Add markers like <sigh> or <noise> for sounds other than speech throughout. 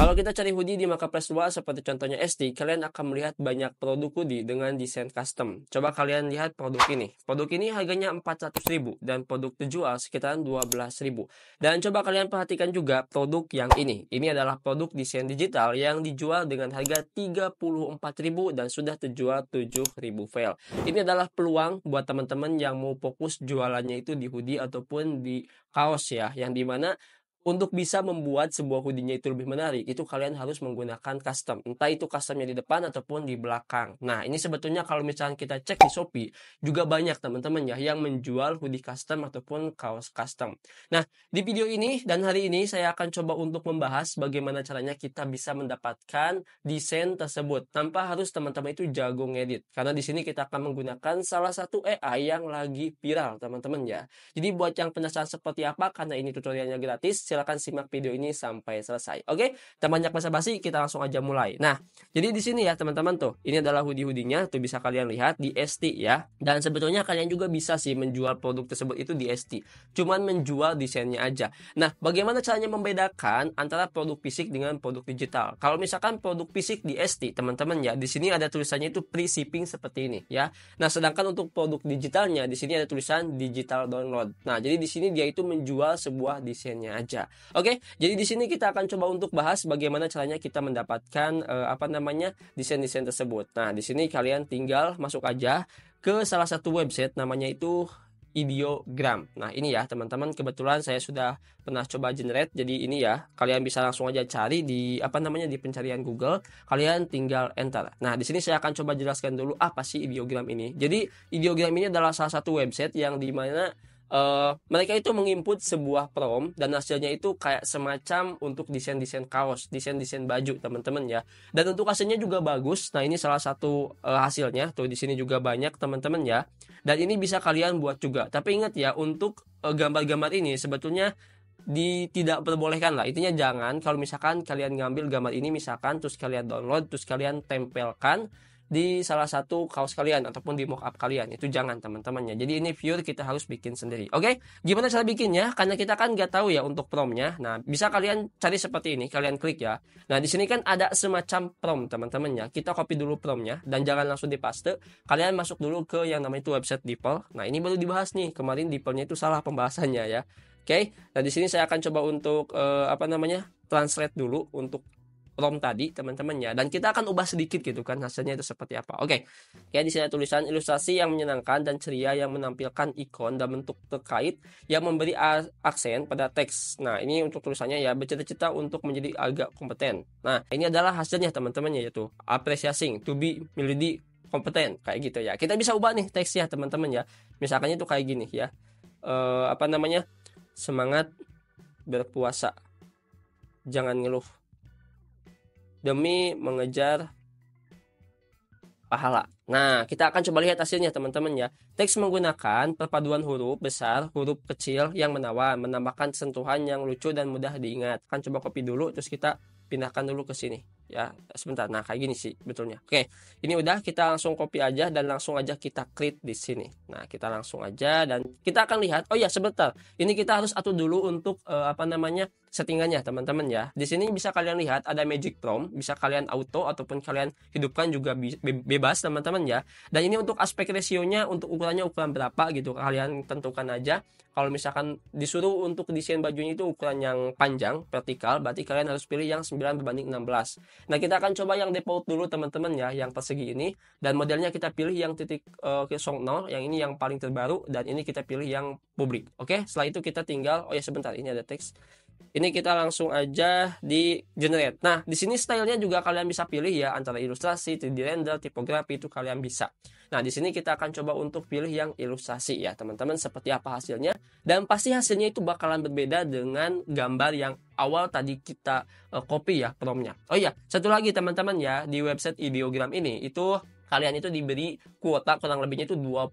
Kalau kita cari hoodie di marketplace luar seperti contohnya SD, kalian akan melihat banyak produk hoodie dengan desain custom. Coba kalian lihat produk ini. Produk ini harganya 400.000 dan produk terjual sekitaran 12.000. Dan coba kalian perhatikan juga produk yang ini. Ini adalah produk desain digital yang dijual dengan harga 34.000 dan sudah terjual 7.000 file. Ini adalah peluang buat teman-teman yang mau fokus jualannya itu di hoodie ataupun di kaos ya, yang dimana untuk bisa membuat sebuah hoodie-nya itu lebih menarik, itu kalian harus menggunakan custom. Entah itu customnya di depan ataupun di belakang. Nah, ini sebetulnya kalau misalnya kita cek di Shopee, juga banyak teman-teman ya yang menjual hoodie custom ataupun kaos custom. Nah, di video ini dan hari ini saya akan coba untuk membahas bagaimana caranya kita bisa mendapatkan desain tersebut tanpa harus teman-teman itu jago ngedit. Karena di sini kita akan menggunakan salah satu AI yang lagi viral, teman-teman ya. Jadi buat yang penasaran seperti apa, karena ini tutorialnya gratis, silahkan simak video ini sampai selesai. Oke, tanpa banyak basa-basi kita langsung aja mulai. Nah, jadi di sini ya teman-teman tuh, ini adalah hoodie-hoodinya tuh bisa kalian lihat di ST ya. Dan sebetulnya kalian juga bisa sih menjual produk tersebut itu di ST. Cuman menjual desainnya aja. Nah, bagaimana caranya membedakan antara produk fisik dengan produk digital? Kalau misalkan produk fisik di ST, teman-teman ya, di sini ada tulisannya itu pre shipping seperti ini ya. Nah, sedangkan untuk produk digitalnya di sini ada tulisan digital download. Nah, jadi di sini dia itu menjual sebuah desainnya aja bisa. Oke, jadi di sini kita akan coba untuk bahas bagaimana caranya kita mendapatkan uh, apa namanya desain-desain tersebut. Nah, di sini kalian tinggal masuk aja ke salah satu website namanya itu ideogram. Nah ini ya teman-teman kebetulan saya sudah pernah coba generate jadi ini ya kalian bisa langsung aja cari di apa namanya di pencarian Google kalian tinggal enter. Nah di sini saya akan coba jelaskan dulu apa sih ideogram ini. Jadi ideogram ini adalah salah satu website yang dimana uh, mereka itu menginput sebuah prom dan hasilnya itu kayak semacam untuk desain-desain kaos, desain-desain baju teman-teman ya. Dan untuk hasilnya juga bagus. Nah, ini salah satu uh, hasilnya. Tuh di sini juga banyak teman-teman ya. Dan ini bisa kalian buat juga. Tapi ingat ya, untuk eh, gambar-gambar ini sebetulnya di tidak perbolehkan lah intinya jangan kalau misalkan kalian ngambil gambar ini misalkan terus kalian download terus kalian tempelkan di salah satu kaos kalian ataupun di mockup kalian itu jangan teman-temannya jadi ini viewer kita harus bikin sendiri oke okay? gimana cara bikinnya karena kita kan nggak tahu ya untuk promnya nah bisa kalian cari seperti ini kalian klik ya nah di sini kan ada semacam prom teman-temannya kita copy dulu promnya dan jangan langsung dipaste kalian masuk dulu ke yang namanya itu website DeepL nah ini baru dibahas nih kemarin deepl itu salah pembahasannya ya Oke, okay? nah di sini saya akan coba untuk uh, apa namanya translate dulu untuk prompt tadi teman temannya dan kita akan ubah sedikit gitu kan hasilnya itu seperti apa oke ya di sini tulisan ilustrasi yang menyenangkan dan ceria yang menampilkan ikon dan bentuk terkait yang memberi aksen pada teks nah ini untuk tulisannya ya bercita-cita untuk menjadi agak kompeten nah ini adalah hasilnya teman temannya yaitu apresiasi to be melody kompeten kayak gitu ya kita bisa ubah nih teksnya teman-teman ya misalkan itu kayak gini ya e, apa namanya semangat berpuasa jangan ngeluh demi mengejar pahala. Nah, kita akan coba lihat hasilnya teman-teman ya. Teks menggunakan perpaduan huruf besar, huruf kecil yang menawan, menambahkan sentuhan yang lucu dan mudah diingat. Kan coba copy dulu terus kita pindahkan dulu ke sini ya. Sebentar. Nah, kayak gini sih betulnya. Oke, ini udah kita langsung copy aja dan langsung aja kita create di sini. Nah, kita langsung aja dan kita akan lihat. Oh ya, sebentar. Ini kita harus atur dulu untuk uh, apa namanya? settingannya teman-teman ya. Di sini bisa kalian lihat ada magic prompt, bisa kalian auto ataupun kalian hidupkan juga bebas teman-teman ya. Dan ini untuk aspek rasionya untuk ukurannya ukuran berapa gitu kalian tentukan aja. Kalau misalkan disuruh untuk desain bajunya itu ukuran yang panjang vertikal berarti kalian harus pilih yang 9 berbanding 16. Nah, kita akan coba yang default dulu teman-teman ya yang persegi ini dan modelnya kita pilih yang titik uh, eh, kesong nol yang ini yang paling terbaru dan ini kita pilih yang publik. Oke, setelah itu kita tinggal oh ya sebentar ini ada teks ini kita langsung aja di generate. Nah, di sini stylenya juga kalian bisa pilih ya antara ilustrasi, 3D render, tipografi itu kalian bisa. Nah, di sini kita akan coba untuk pilih yang ilustrasi ya, teman-teman seperti apa hasilnya dan pasti hasilnya itu bakalan berbeda dengan gambar yang awal tadi kita uh, copy ya promnya. Oh iya, satu lagi teman-teman ya, di website ideogram ini itu kalian itu diberi kuota kurang lebihnya itu 25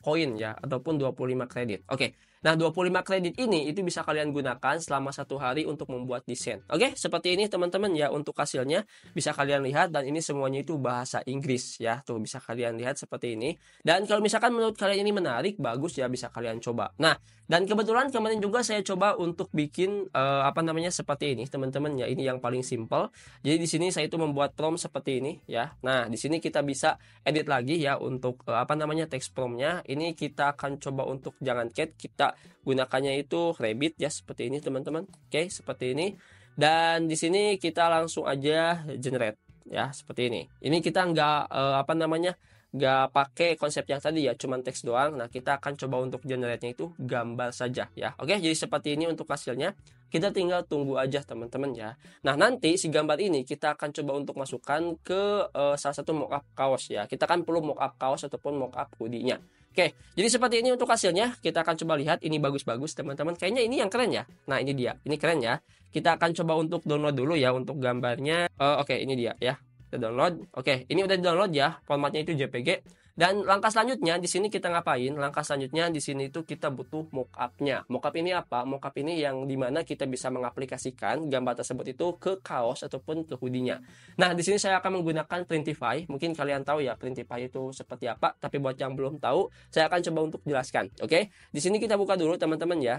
koin ya ataupun 25 kredit. Oke. Okay. Nah, 25 kredit ini itu bisa kalian gunakan selama satu hari untuk membuat desain. Oke, seperti ini teman-teman ya untuk hasilnya bisa kalian lihat dan ini semuanya itu bahasa Inggris ya. Tuh bisa kalian lihat seperti ini. Dan kalau misalkan menurut kalian ini menarik, bagus ya bisa kalian coba. Nah, dan kebetulan kemarin juga saya coba untuk bikin uh, apa namanya seperti ini teman-teman ya. Ini yang paling simple. Jadi di sini saya itu membuat prom seperti ini ya. Nah, di sini kita bisa edit lagi ya untuk uh, apa namanya teks promptnya. Ini kita akan coba untuk jangan cat kita gunakannya itu Rabbit ya seperti ini teman-teman. Oke, seperti ini. Dan di sini kita langsung aja generate ya seperti ini. Ini kita nggak eh, apa namanya? nggak pakai konsep yang tadi ya cuman teks doang nah kita akan coba untuk generate-nya itu gambar saja ya oke jadi seperti ini untuk hasilnya kita tinggal tunggu aja teman-teman ya nah nanti si gambar ini kita akan coba untuk masukkan ke uh, salah satu mockup kaos ya kita kan perlu mockup kaos ataupun mockup hoodie-nya Oke, jadi seperti ini untuk hasilnya. Kita akan coba lihat ini bagus-bagus teman-teman. Kayaknya ini yang keren ya. Nah, ini dia. Ini keren ya. Kita akan coba untuk download dulu ya untuk gambarnya. Uh, Oke, okay, ini dia ya. Kita download. Oke, okay, ini udah di-download ya. Formatnya itu JPG. Dan langkah selanjutnya di sini kita ngapain? Langkah selanjutnya di sini itu kita butuh mockupnya. Mockup ini apa? Mockup ini yang dimana kita bisa mengaplikasikan gambar tersebut itu ke kaos ataupun ke hoodie-nya. Nah di sini saya akan menggunakan Printify. Mungkin kalian tahu ya Printify itu seperti apa. Tapi buat yang belum tahu, saya akan coba untuk jelaskan. Oke, di sini kita buka dulu teman-teman ya.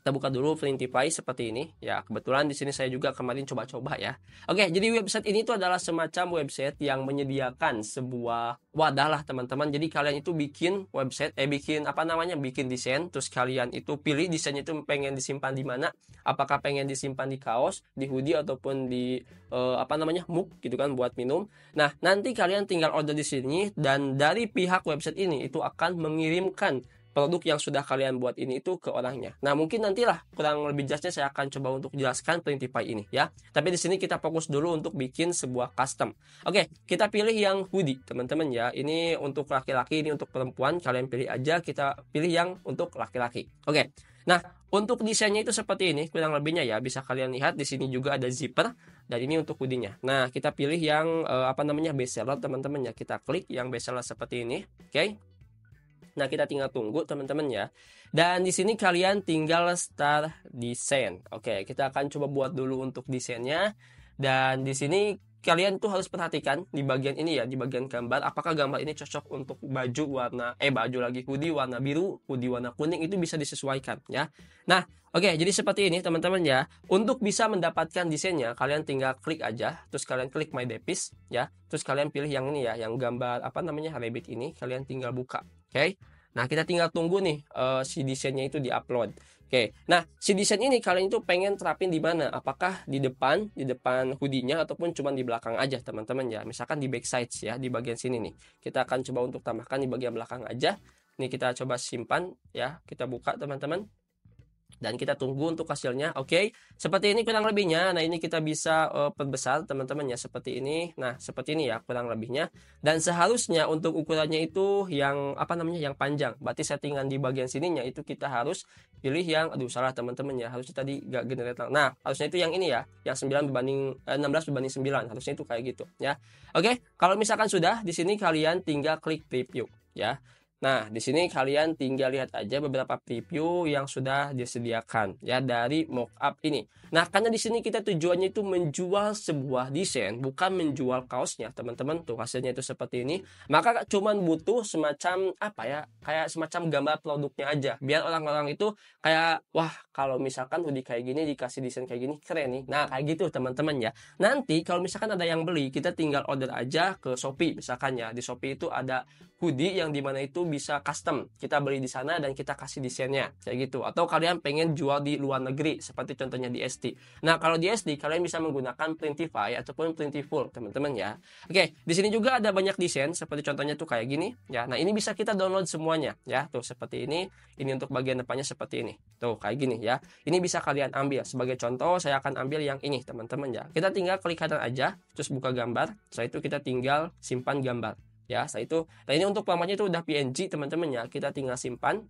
Kita buka dulu Flintify seperti ini. Ya, kebetulan di sini saya juga kemarin coba-coba ya. Oke, jadi website ini itu adalah semacam website yang menyediakan sebuah wadah lah teman-teman. Jadi kalian itu bikin website, eh bikin apa namanya, bikin desain. Terus kalian itu pilih desainnya itu pengen disimpan di mana. Apakah pengen disimpan di kaos, di hoodie ataupun di eh, apa namanya mug gitu kan buat minum. Nah, nanti kalian tinggal order di sini dan dari pihak website ini itu akan mengirimkan produk yang sudah kalian buat ini itu ke orangnya. Nah, mungkin nantilah kurang lebih jelasnya saya akan coba untuk jelaskan Printify ini ya. Tapi di sini kita fokus dulu untuk bikin sebuah custom. Oke, kita pilih yang hoodie, teman-teman ya. Ini untuk laki-laki, ini untuk perempuan. Kalian pilih aja, kita pilih yang untuk laki-laki. Oke. Nah, untuk desainnya itu seperti ini, kurang lebihnya ya. Bisa kalian lihat di sini juga ada zipper dan ini untuk hoodie-nya. Nah, kita pilih yang eh, apa namanya? bestseller teman-teman ya. Kita klik yang bestseller seperti ini. Oke. Nah, kita tinggal tunggu teman-teman ya. Dan di sini kalian tinggal start desain. Oke, kita akan coba buat dulu untuk desainnya. Dan di sini kalian tuh harus perhatikan di bagian ini ya, di bagian gambar apakah gambar ini cocok untuk baju warna eh baju lagi hoodie warna biru, hoodie warna kuning itu bisa disesuaikan ya. Nah, oke okay, jadi seperti ini teman-teman ya. Untuk bisa mendapatkan desainnya kalian tinggal klik aja, terus kalian klik my depis ya. Terus kalian pilih yang ini ya, yang gambar apa namanya rabbit ini kalian tinggal buka Oke. Okay? Nah, kita tinggal tunggu nih uh, si desainnya itu diupload. Oke. Okay. Nah, si desain ini kalian itu pengen terapin di mana? Apakah di depan, di depan hoodie-nya ataupun cuma di belakang aja, teman-teman ya. Misalkan di backside ya, di bagian sini nih. Kita akan coba untuk tambahkan di bagian belakang aja. Ini kita coba simpan ya, kita buka teman-teman dan kita tunggu untuk hasilnya oke okay? seperti ini kurang lebihnya nah ini kita bisa uh, perbesar teman-teman ya seperti ini nah seperti ini ya kurang lebihnya dan seharusnya untuk ukurannya itu yang apa namanya yang panjang berarti settingan di bagian sininya itu kita harus pilih yang aduh salah teman-teman ya harusnya tadi gak generator nah harusnya itu yang ini ya yang 9 berbanding eh, 16 berbanding 9 harusnya itu kayak gitu ya oke okay? kalau misalkan sudah di sini kalian tinggal klik preview ya Nah, di sini kalian tinggal lihat aja beberapa preview yang sudah disediakan ya dari mockup ini. Nah, karena di sini kita tujuannya itu menjual sebuah desain, bukan menjual kaosnya, teman-teman. Tuh hasilnya itu seperti ini. Maka cuman butuh semacam apa ya? Kayak semacam gambar produknya aja. Biar orang-orang itu kayak wah, kalau misalkan hoodie kayak gini dikasih desain kayak gini keren nih. Nah, kayak gitu teman-teman ya. Nanti kalau misalkan ada yang beli, kita tinggal order aja ke Shopee misalkan ya. Di Shopee itu ada hoodie yang dimana itu bisa custom kita beli di sana dan kita kasih desainnya kayak gitu atau kalian pengen jual di luar negeri seperti contohnya di SD. nah kalau di SD kalian bisa menggunakan Printify ataupun Printful teman-teman ya oke di sini juga ada banyak desain seperti contohnya tuh kayak gini ya nah ini bisa kita download semuanya ya tuh seperti ini ini untuk bagian depannya seperti ini tuh kayak gini ya ini bisa kalian ambil sebagai contoh saya akan ambil yang ini teman-teman ya kita tinggal klik kanan aja terus buka gambar setelah itu kita tinggal simpan gambar ya setelah itu nah ini untuk formatnya itu udah PNG teman-teman ya kita tinggal simpan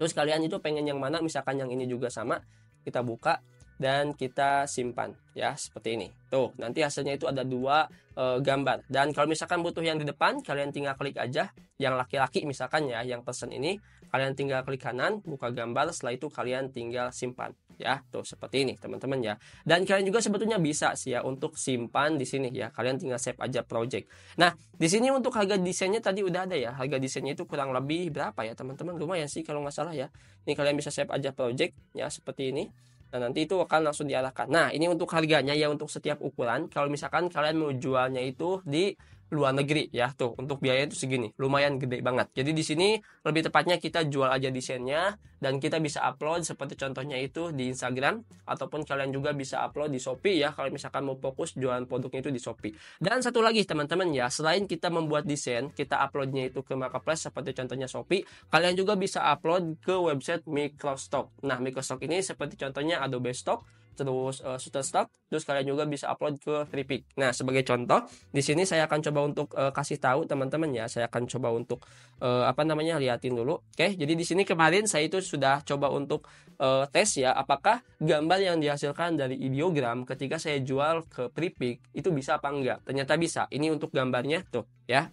terus kalian itu pengen yang mana misalkan yang ini juga sama kita buka dan kita simpan ya seperti ini tuh nanti hasilnya itu ada dua e, gambar dan kalau misalkan butuh yang di depan kalian tinggal klik aja yang laki-laki misalkan ya yang person ini kalian tinggal klik kanan buka gambar setelah itu kalian tinggal simpan ya tuh seperti ini teman-teman ya dan kalian juga sebetulnya bisa sih ya untuk simpan di sini ya kalian tinggal save aja project nah di sini untuk harga desainnya tadi udah ada ya harga desainnya itu kurang lebih berapa ya teman-teman lumayan sih kalau nggak salah ya ini kalian bisa save aja project ya seperti ini Nah, nanti itu akan langsung diarahkan. Nah, ini untuk harganya ya untuk setiap ukuran. Kalau misalkan kalian mau jualnya itu di luar negeri ya tuh untuk biaya itu segini lumayan gede banget jadi di sini lebih tepatnya kita jual aja desainnya dan kita bisa upload seperti contohnya itu di Instagram ataupun kalian juga bisa upload di Shopee ya kalau misalkan mau fokus jualan produknya itu di Shopee dan satu lagi teman-teman ya selain kita membuat desain kita uploadnya itu ke marketplace seperti contohnya Shopee kalian juga bisa upload ke website Microstock nah Microstock ini seperti contohnya Adobe Stock terus uh, eh, Shutterstock, terus kalian juga bisa upload ke Tripik. Nah, sebagai contoh, di sini saya akan coba untuk uh, kasih tahu teman-teman ya. Saya akan coba untuk uh, apa namanya liatin dulu. Oke, jadi di sini kemarin saya itu sudah coba untuk uh, tes ya apakah gambar yang dihasilkan dari ideogram ketika saya jual ke Tripik itu bisa apa enggak. Ternyata bisa. Ini untuk gambarnya tuh ya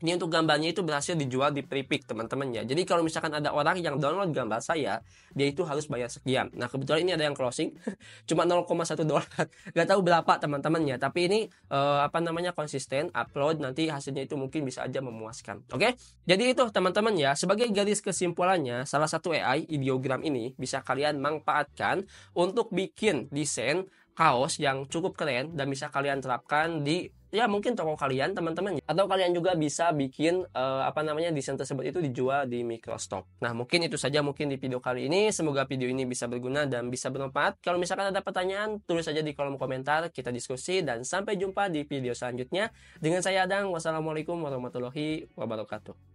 ini untuk gambarnya itu berhasil dijual di Pripic teman-teman ya. Jadi kalau misalkan ada orang yang download gambar saya, dia itu harus bayar sekian. Nah kebetulan ini ada yang closing, <laughs> cuma 0,1 dolar, Gak tahu berapa teman-teman ya. Tapi ini uh, apa namanya konsisten, upload nanti hasilnya itu mungkin bisa aja memuaskan. Oke, okay? jadi itu teman-teman ya. Sebagai garis kesimpulannya, salah satu AI ideogram ini bisa kalian manfaatkan untuk bikin desain kaos yang cukup keren dan bisa kalian terapkan di ya mungkin toko kalian teman-teman atau kalian juga bisa bikin uh, apa namanya desain tersebut itu dijual di microstock nah mungkin itu saja mungkin di video kali ini semoga video ini bisa berguna dan bisa bermanfaat kalau misalkan ada pertanyaan tulis saja di kolom komentar kita diskusi dan sampai jumpa di video selanjutnya dengan saya Adang wassalamualaikum warahmatullahi wabarakatuh